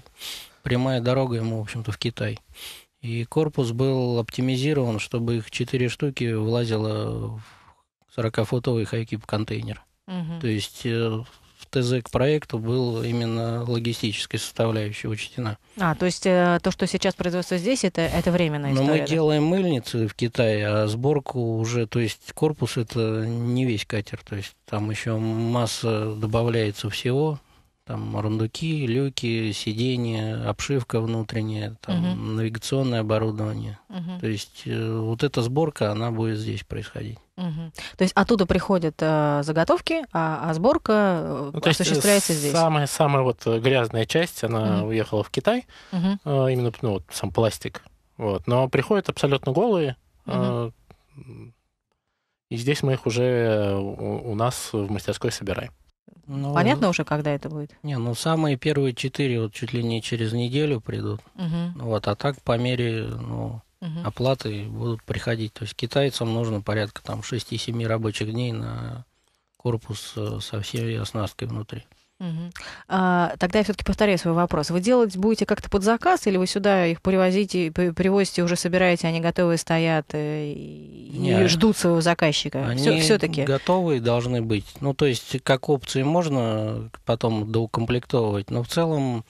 прямая дорога ему, в общем-то, в Китай. И корпус был оптимизирован, чтобы их четыре штуки влазило в 40-футовый хайкип контейнер. Угу. То есть э, ТЗ к проекту был именно логистической составляющей учтена. А, то есть э, то, что сейчас производство здесь, это, это временная история? Но мы да? делаем мыльницы в Китае, а сборку уже, то есть корпус это не весь катер, то есть там еще масса добавляется всего, там рундуки, люки, сиденья, обшивка внутренняя, там, угу. навигационное оборудование. Угу. То есть э, вот эта сборка, она будет здесь происходить. Угу. То есть оттуда приходят э, заготовки, а, а сборка э, ну, э, осуществляется здесь. Самая самая вот э, грязная часть, она угу. уехала в Китай, угу. э, именно ну, вот, сам пластик. Вот, но приходят абсолютно голые. Э, и здесь мы их уже у нас в мастерской собираем. Ну, Понятно уже, когда это будет? Не, ну самые первые четыре вот чуть ли не через неделю придут. Угу. Вот, а так по мере ну, угу. оплаты будут приходить. То есть китайцам нужно порядка там 6-7 рабочих дней на корпус э, со всей оснасткой внутри. Угу. А, тогда я все-таки повторяю свой вопрос. Вы делать будете как-то под заказ, или вы сюда их привозите, привозите, уже собираете, они готовые стоят э, и, и ждут своего заказчика? Они все-таки готовые должны быть. Ну, то есть, как опции можно потом доукомплектовывать, но в целом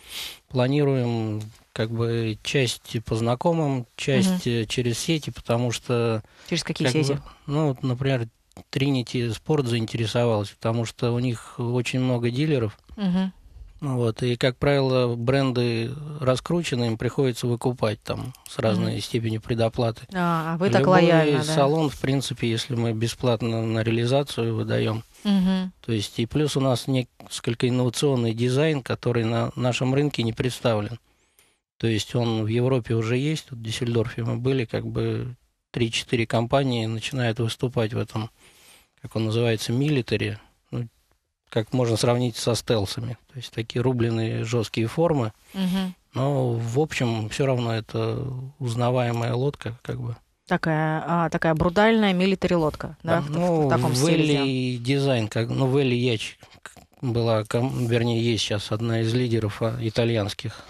планируем как бы часть по знакомым, часть угу. через сети, потому что... Через какие сети? Бы, ну, вот, например, Trinity Sport заинтересовалась, потому что у них очень много дилеров. Угу. Вот, и, как правило, бренды раскручены, им приходится выкупать там с разной mm-hmm. степенью предоплаты. А, а вы Любой так лояльно, да? салон, в принципе, если мы бесплатно на реализацию выдаем. Mm-hmm. То есть, и плюс у нас несколько инновационный дизайн, который на нашем рынке не представлен. То есть, он в Европе уже есть, тут в Диссельдорфе мы были, как бы 3-4 компании начинают выступать в этом как он называется, милитари, ну, как можно сравнить со стелсами. То есть такие рубленые жесткие формы. Угу. Но, в общем, все равно это узнаваемая лодка, как бы. Такая, а, такая брутальная милитари-лодка, да, да в, ну, в, в таком стиле. дизайн, как, ну, Вэлли Яч была, вернее, есть сейчас одна из лидеров а, итальянских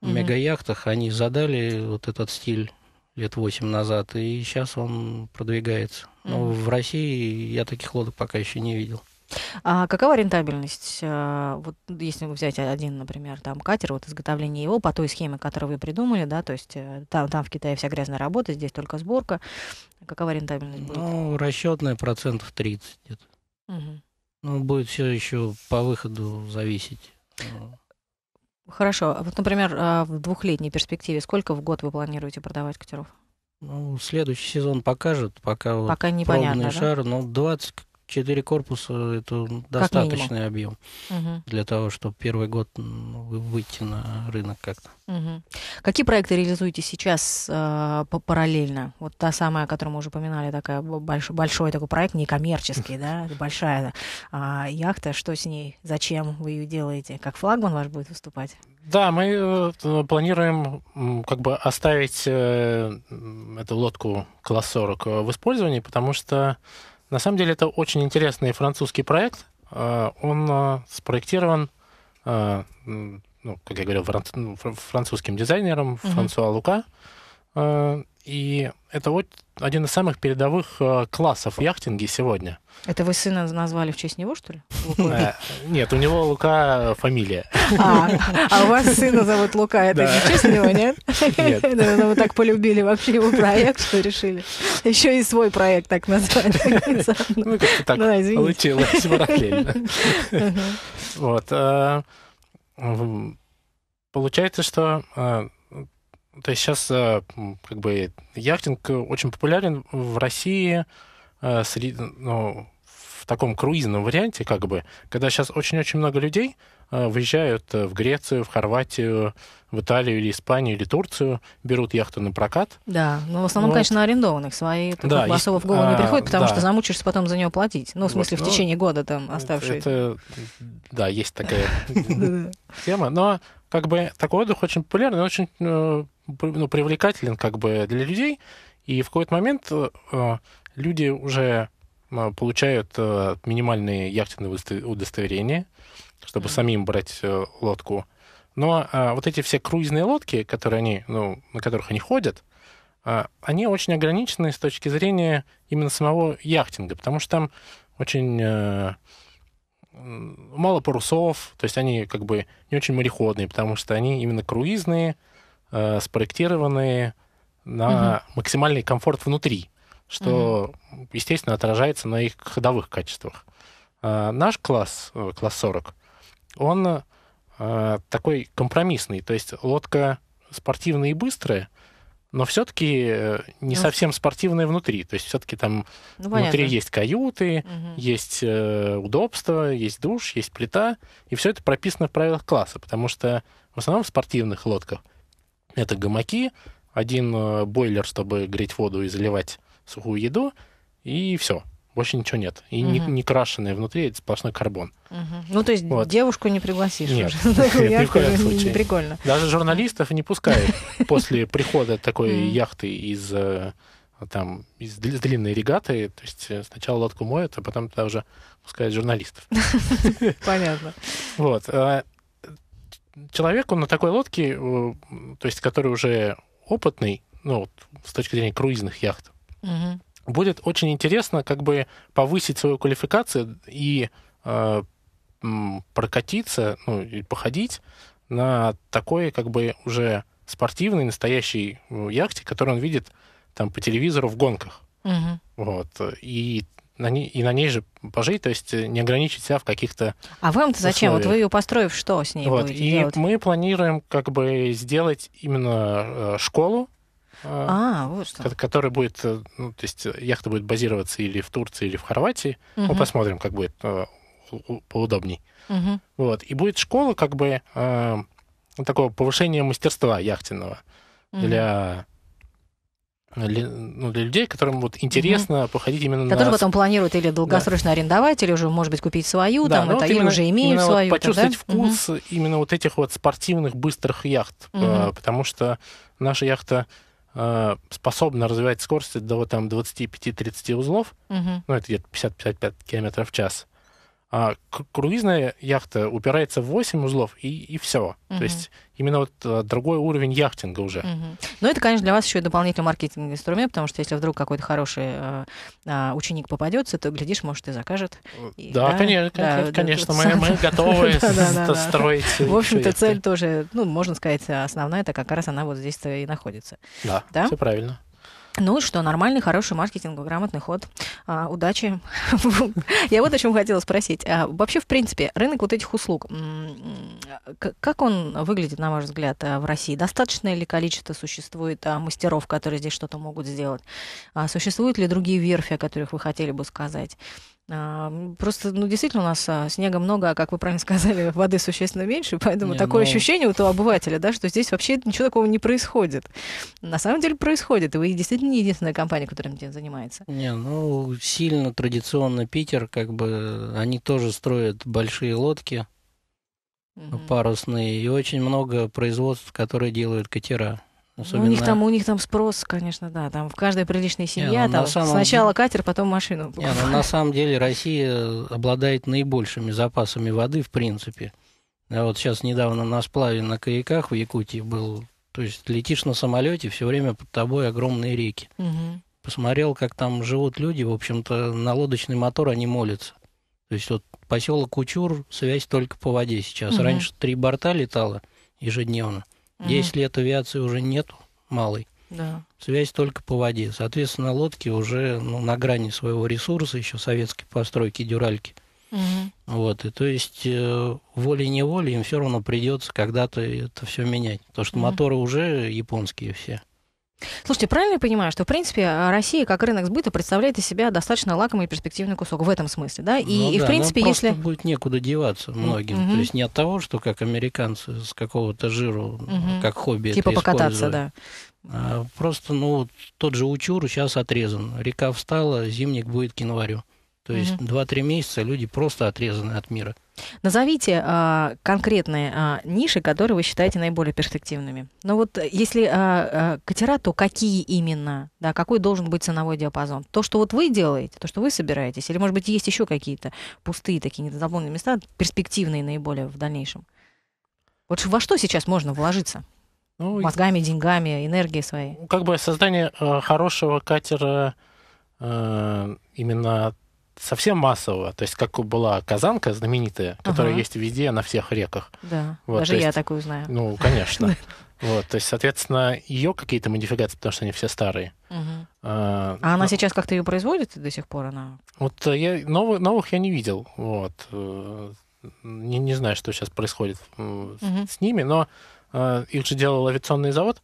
угу. мегаяхтах. Они задали вот этот стиль лет восемь назад, и сейчас он продвигается. Но ну, mm в России я таких лодок пока еще не видел. А какова рентабельность? Э, вот ну, если взять один, например, там катер, вот изготовление его по той схеме, которую вы придумали, да, то есть э, там, там в Китае вся грязная работа, здесь только сборка. Какова рентабельность будет? Ну, расчетная процентов 30 где-то. Угу. Ну, будет все еще по выходу зависеть. Хорошо. А вот, например, а, в двухлетней перспективе сколько в год вы планируете продавать катеров? Ну, следующий сезон покажет, пока, пока вот непонятно, пробный да? шар, ну, 20 Четыре корпуса – это достаточный объем угу. для того, чтобы первый год выйти на рынок как-то. Угу. Какие проекты реализуете сейчас э, параллельно? Вот та самая, о которой мы уже упоминали, такая больш, большой такой проект, не коммерческий да, (laughs) большая э, яхта. Что с ней? Зачем вы ее делаете? Как флагман ваш будет выступать? Да, мы э, планируем как бы оставить э, эту лодку класс 40 э, в использовании, потому что на самом деле это очень интересный французский проект. Э, он э, спроектирован, э, ну, как я говорил, французским дизайнером mm-hmm. Франсуа Лука. Э, и это вот один из самых передовых э, классов в яхтинге сегодня. Это вы сына назвали в честь него, что ли? Э, нет, у него Лука фамилия. А, а у вас сына зовут Лука, это не в честь него, нет? Нет. Вы так полюбили вообще его проект, что решили. Еще и свой проект так назвали. (laughs) Ну, как-то так получилось параллельно. Вот. Получается, что то есть сейчас э, как бы яхтинг очень популярен в России э, среди, ну, в таком круизном варианте, как бы, когда сейчас очень-очень много людей э, выезжают в Грецию, в Хорватию, в Италию или Испанию или Турцию, берут яхту на прокат. Да, но ну, в основном, вот. конечно, арендованных. Свои да, есть, особо в голову а, не приходит, потому да. что замучишься потом за нее платить. Ну, в смысле, вот, в ну, течение года там оставшие. Это, да, есть такая (laughs) тема. Но как бы такой отдых очень популярный, очень э, ну, привлекателен как бы для людей. И в какой-то момент э, э, люди уже получают минимальные яхтенные удостоверения, чтобы самим брать лодку. Но вот эти все круизные лодки, которые они, ну, на которых они ходят, они очень ограничены с точки зрения именно самого яхтинга, потому что там очень мало парусов, то есть они как бы не очень мореходные, потому что они именно круизные, э, спроектированные на угу. максимальный комфорт внутри, что, угу. естественно, отражается на их ходовых качествах. Э, наш класс, э, класс 40, он э, такой компромиссный, то есть лодка спортивная и быстрая, но все-таки э, не ну, совсем спортивное внутри. То есть все-таки там ну, внутри есть каюты, угу. есть э, удобство, есть душ, есть плита, и все это прописано в правилах класса, потому что в основном в спортивных лодках это гамаки, один э, бойлер, чтобы греть воду и заливать сухую еду, и все больше ничего нет. И угу. не, не крашеные внутри, это сплошной карбон. Угу. Ну, то есть вот. девушку не пригласишь нет. уже. (laughs) Нет, ну, (laughs) ни в коем случае. прикольно. Даже журналистов не пускают (laughs) после прихода такой яхты из э, там из длинной регаты, то есть э, сначала лодку моют, а потом туда уже пускают журналистов. Понятно. Вот. А, Человеку на такой лодке, э, то есть который уже опытный, ну, с точки зрения круизных яхт, будет очень интересно как бы повысить свою квалификацию и э, прокатиться, ну, и походить на такой как бы уже спортивной настоящей э, яхте, которую он видит там по телевизору в гонках. Угу. Вот. И на ней, и на ней же пожить, то есть э, не ограничить себя в каких-то. А вам-то зачем? Вот вы ее построив, что с ней вот. будете И делать? мы планируем как бы сделать именно э, школу а, а, вот что. который будет, э, ну, то есть э, яхта будет базироваться или в Турции, или в Хорватии. Угу. Мы посмотрим, как будет э, поудобней. Угу. Вот. И будет школа как бы э, ну, такого повышения мастерства яхтенного угу. для для, ну, для людей, которым вот интересно угу. походить именно Которые на... Которые потом планируют или долгосрочно да. арендовать, или уже, может быть, купить свою, да, там, ну, это, вот именно, или уже имеют именно свою. Вот почувствовать да? вкус угу. именно вот этих вот спортивных быстрых яхт, угу. потому что наша яхта Э, способна развивать скорость до там, 25-30 узлов, угу. ну, это где-то 50-55 км в час, а круизная яхта упирается в 8 узлов, и, и все. Угу. То есть именно вот а, другой уровень яхтинга уже. Угу. Ну, это, конечно, для вас еще и дополнительный маркетинговый инструмент, потому что если вдруг какой-то хороший э, э, ученик попадется, то, глядишь, может, и закажет. И, да, да, конечно, да, конечно да, мы, мы готовы (laughs) строить. В общем-то, цель тоже, ну, можно сказать, основная, это как раз она вот здесь и находится. Да, все правильно. Ну что, нормальный, хороший маркетинг, грамотный ход. А, удачи. (laughs) Я вот о чем хотела спросить. А, вообще, в принципе, рынок вот этих услуг, как он выглядит, на ваш взгляд, а, в России? достаточно ли количество существует а, мастеров, которые здесь что-то могут сделать? А, существуют ли другие верфи, о которых вы хотели бы сказать? А, просто, ну, действительно, у нас а, снега много, а, как вы правильно сказали, (laughs) воды существенно меньше, поэтому не, такое ну... ощущение у того обывателя, да, что здесь вообще ничего такого не происходит. На самом деле происходит, и вы действительно не единственная компания, которая этим занимается. Не, ну, сильно традиционно Питер, как бы, они тоже строят большие лодки угу. парусные, и очень много производств, которые делают катера. Особенно... Ну, ну, у них там у них там спрос, конечно, да. Там в каждой приличной семье Не, ну, там самом... сначала катер, потом машину. Не, ну, на самом деле Россия э, обладает наибольшими запасами воды, в принципе. А вот сейчас недавно на сплаве на каяках в Якутии был. То есть летишь на самолете, все время под тобой огромные реки. Угу. Посмотрел, как там живут люди, в общем-то, на лодочный мотор они молятся. То есть вот поселок Кучур, связь только по воде сейчас. Угу. Раньше три борта летало ежедневно. 10 лет авиации уже нету, малый Да. Связь только по воде. Соответственно, лодки уже ну, на грани своего ресурса, еще советской постройки дюральки. Угу. Вот, и то есть э, волей-неволей им все равно придется когда-то это все менять. Потому что угу. моторы уже японские все. Слушайте, правильно я понимаю, что, в принципе, а, Россия как рынок сбыта представляет из себя достаточно лакомый и перспективный кусок в этом смысле, да? И, ну, и в принципе, ну, если... будет некуда деваться многим. Mm-hmm. То есть не от того, что как американцы с какого-то жиру, mm-hmm. как хобби Типа покататься, да. А, просто, ну, тот же учур сейчас отрезан. Река встала, зимник будет к январю. То есть mm-hmm. 2-3 месяца люди просто отрезаны от мира. Назовите а, конкретные а, ниши, которые вы считаете наиболее перспективными. Но ну вот э, если а, а, катера, то какие именно, да, какой должен быть ценовой диапазон? То, что вот вы делаете, то, что вы собираетесь, или, может быть, есть еще какие-то пустые такие недозаполненные места, перспективные наиболее в дальнейшем? Вот во что сейчас можно вложиться? Ну, Мозгами, деньгами, энергией своей. Ну, как бы создание э, хорошего катера э, именно совсем массового. То есть, как была казанка знаменитая, которая ага. есть везде, на всех реках. Да, вот, даже я такую знаю. Ну, конечно. (laughs) Вот, то есть, соответственно, ее какие-то модификации, потому что они все старые. Угу. А, а она ну, сейчас как-то ее производит до сих пор? Она... Вот э, я новых, новых я не видел. Вот. Э, не, не знаю, что сейчас происходит угу. с ними, но э, их же делал авиационный завод.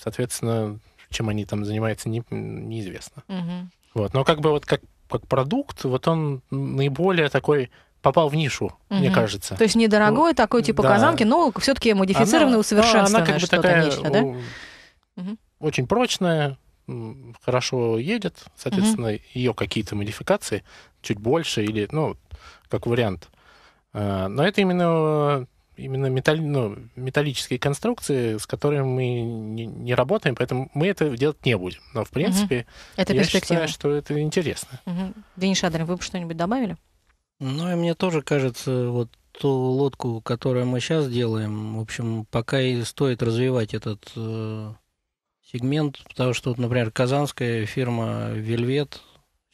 Соответственно, чем они там занимаются, не, неизвестно. Угу. Вот. Но как бы вот как как продукт, вот он наиболее такой попал в нишу, угу. мне кажется. То есть недорогой ну, такой типа да. казанки, но все-таки модифицированный, усовершенствованный она как бы такая, нечто, да? Угу. Очень прочная, хорошо едет, соответственно, угу. ее какие-то модификации чуть больше или, ну, как вариант. А, но это именно именно металл, ну, металлические конструкции, с которыми мы не, не работаем, поэтому мы это делать не будем. Но, в принципе, угу. это я считаю, что это интересно. Угу. Денис Шадрин, вы бы что-нибудь добавили? Ну, и мне тоже кажется, вот ту лодку, которую мы сейчас делаем, в общем, пока и стоит развивать этот э, сегмент, потому что, вот, например, казанская фирма Вельвет,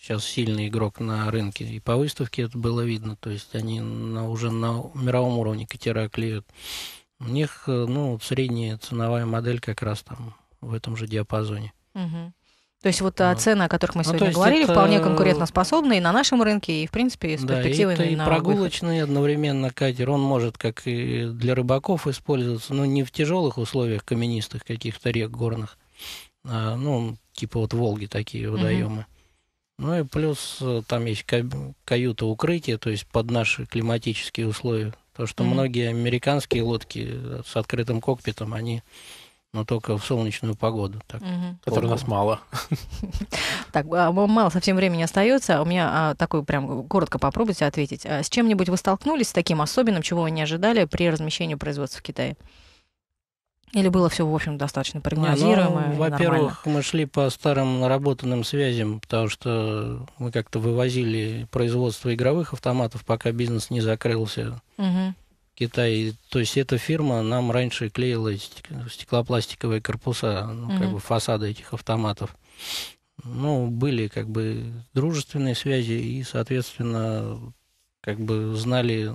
сейчас сильный игрок на рынке. И по выставке это было видно. То есть они на, уже на мировом уровне катера клеют. У них э, ну, средняя ценовая модель как раз там в этом же диапазоне. То есть вот ну, цены, о которых мы сегодня ну, говорили, это... вполне конкурентоспособны и на нашем рынке, и, в принципе, с перспективой да, это и на прогулочный выход. одновременно катер. Он может как и для рыбаков использоваться, но не в тяжелых условиях каменистых каких-то рек горных, а, ну, типа вот Волги такие водоемы. Ну и плюс э, там есть каюта укрытия, то есть под наши климатические условия. То, что mm-hmm. многие американские лодки э, с открытым кокпитом, они но ну, только в солнечную погоду, так, угу. которой у нас мало. (laughs) Так, а, мало совсем времени остается. У меня а, такой прям коротко попробуйте ответить. А с чем-нибудь вы столкнулись таким особенным, чего вы не ожидали при размещении производства в Китае? Или было все, в общем, достаточно прогнозируемо? Не, ну, во-первых, мы шли по старым наработанным связям, потому что мы как-то вывозили производство игровых автоматов, пока бизнес не закрылся. Угу. Китае. То есть эта фирма нам раньше клеила стеклопластиковые корпуса, ну, угу. как бы фасады этих автоматов. Ну, были как бы дружественные связи и, соответственно, как бы знали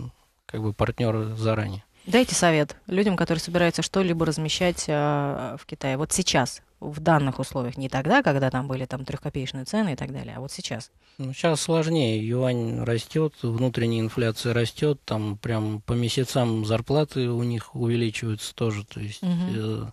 как бы партнеры заранее. Дайте совет людям, которые собираются что-либо размещать э, в Китае. Вот сейчас, в данных условиях, не тогда, когда там были там трехкопеечные цены и так далее, а вот сейчас. Ну, сейчас сложнее. Юань растет, внутренняя инфляция растет, там прям по месяцам зарплаты у них увеличиваются тоже. То есть угу.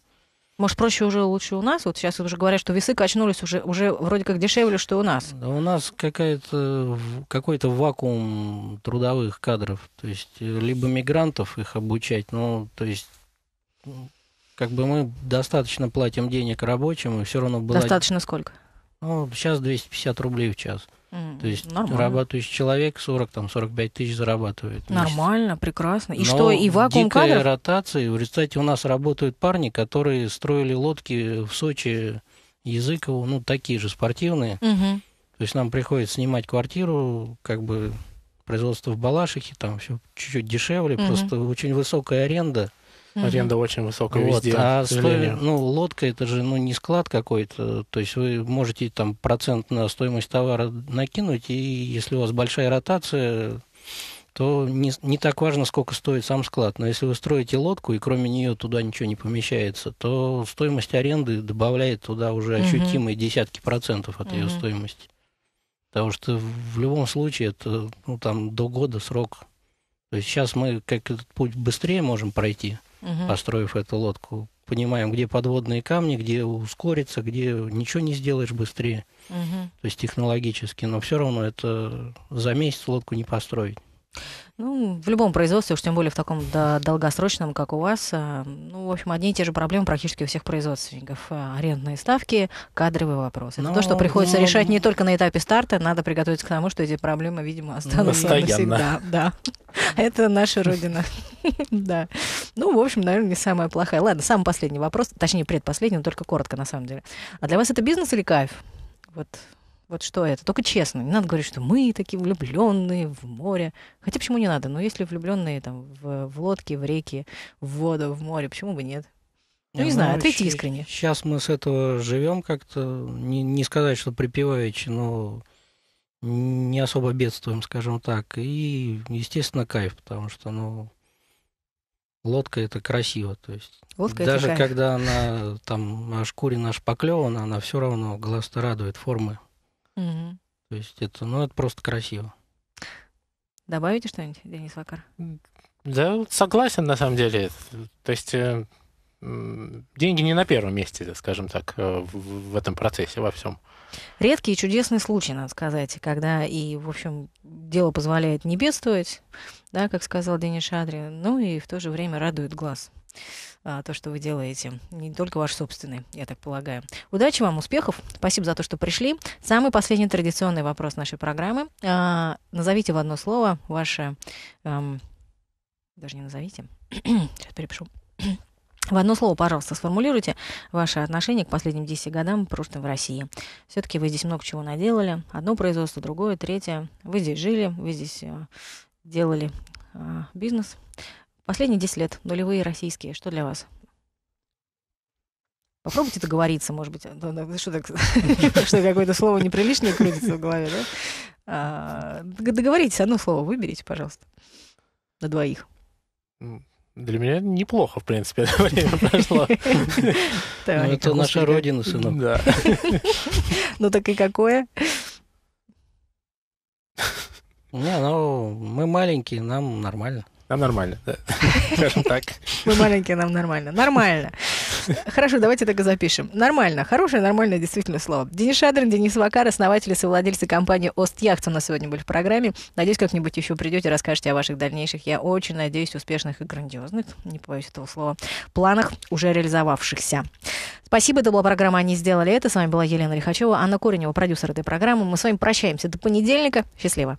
Может, проще уже лучше у нас? Вот сейчас уже говорят, что весы качнулись уже, уже вроде как дешевле, что у нас. Да у нас какая-то, какой-то вакуум трудовых кадров. То есть, э, либо мигрантов их обучать, ну, то есть, как бы мы достаточно платим денег рабочим, и все равно было... Достаточно сколько? Ну, сейчас 250 рублей в час. То есть нормально. работающий человек 40, там, 45 тысяч зарабатывает. Нормально, месяц. прекрасно. И Но что, и вакуум дикая кадров? ротация. В результате у нас работают парни, которые строили лодки в Сочи, Языково, ну, такие же спортивные. Угу. То есть нам приходится снимать квартиру, как бы производство в Балашихе, там все чуть-чуть дешевле, угу. просто очень высокая аренда. Аренда очень высокая вот. везде. А стоимость, ну, лодка это же ну, не склад какой-то. То есть вы можете там процент на стоимость товара накинуть, и если у вас большая ротация, то не, не так важно, сколько стоит сам склад. Но если вы строите лодку, и кроме нее туда ничего не помещается, то стоимость аренды добавляет туда уже ощутимые угу. десятки процентов от угу. ее стоимости. Потому что в любом случае это ну, там, до года срок. То есть сейчас мы как этот путь быстрее можем пройти – угу. построив эту лодку. Понимаем, где подводные камни, где ускориться, где ничего не сделаешь быстрее, угу. то есть технологически, но все равно это за месяц лодку не построить. Ну, в любом производстве, уж тем более в таком долгосрочном, как у вас, э, ну, в общем, одни и те же проблемы практически у всех производственников. Э, арендные ставки, кадровый вопрос. Это но, то, что ну, приходится но... Ну, решать не ну. только на этапе старта, надо приготовиться к тому, что эти проблемы, видимо, останутся ну, навсегда. Да. (laughs) Это наша родина. (laughs) Да. Ну, в общем, наверное, не самая плохая. Ладно, самый последний вопрос, точнее, предпоследний, но только коротко, на самом деле. А для вас это бизнес или кайф? Вот вот что это? Только честно. Не надо говорить, что мы такие влюбленные в море. Хотя почему не надо? Но ну, если влюбленные там в, в лодки, в реки, в воду, в море, почему бы нет? Ну, не, не знаю, ну, ответьте искренне. Сейчас мы с этого живем как-то. Не, не сказать, что припеваючи, но не особо бедствуем, скажем так. И, естественно, кайф, потому что, ну, лодка это красиво. То есть лодка даже когда она там ошкурена, ошпаклевана, она все равно глаз радует формы. Угу. То есть это, ну, это просто красиво. Добавите что-нибудь, Денис Вакар? Да, согласен, на самом деле. То есть э, деньги не на первом месте, скажем так, э, в этом процессе, во всем. Редкий и чудесный случай, надо сказать, когда и, в общем, дело позволяет не бедствовать, да, как сказал Денис Шадри, ну и в то же время радует глаз. А, то, что вы делаете. Не только ваш собственный, я так полагаю. Удачи вам, успехов. Спасибо за то, что пришли. Самый последний традиционный вопрос нашей программы. А, назовите в одно слово ваше... Эм, даже не назовите. (clears throat) Сейчас перепишу. (clears throat) В одно слово, пожалуйста, сформулируйте ваше отношение к последним 10 годам, прошлым в России. Все-таки вы здесь много чего наделали. Одно производство, другое, третье. Вы здесь жили, вы здесь э, делали э, бизнес. Последние 10 лет, нулевые российские, что для вас? Попробуйте договориться, может быть. Что, так, (laughs) что какое-то слово неприличное крутится в голове, да? А, договоритесь, одно слово выберите, пожалуйста. На двоих. Ну, для меня неплохо, в принципе, это время прошло. (laughs) Ну, это наша родина, сынок. Да. (laughs) Ну так и какое? Не, ну, мы маленькие, нам нормально. Нам нормально, да. (laughs) скажем так. Мы маленькие, нам нормально. Нормально. Хорошо, давайте так и запишем. Нормально. Хорошее, нормальное действительно слово. Денис Шадрин, Денис Вакар, основатель и совладельцы компании «Ост Яхт» у нас сегодня были в программе. Надеюсь, как-нибудь еще придете, расскажете о ваших дальнейших, я очень надеюсь, успешных и грандиозных, не боюсь этого слова, планах, уже реализовавшихся. Спасибо, это была программа «Они сделали это». С вами была Елена Лихачева, Анна Коренева, продюсер этой программы. Мы с вами прощаемся до понедельника. Счастливо.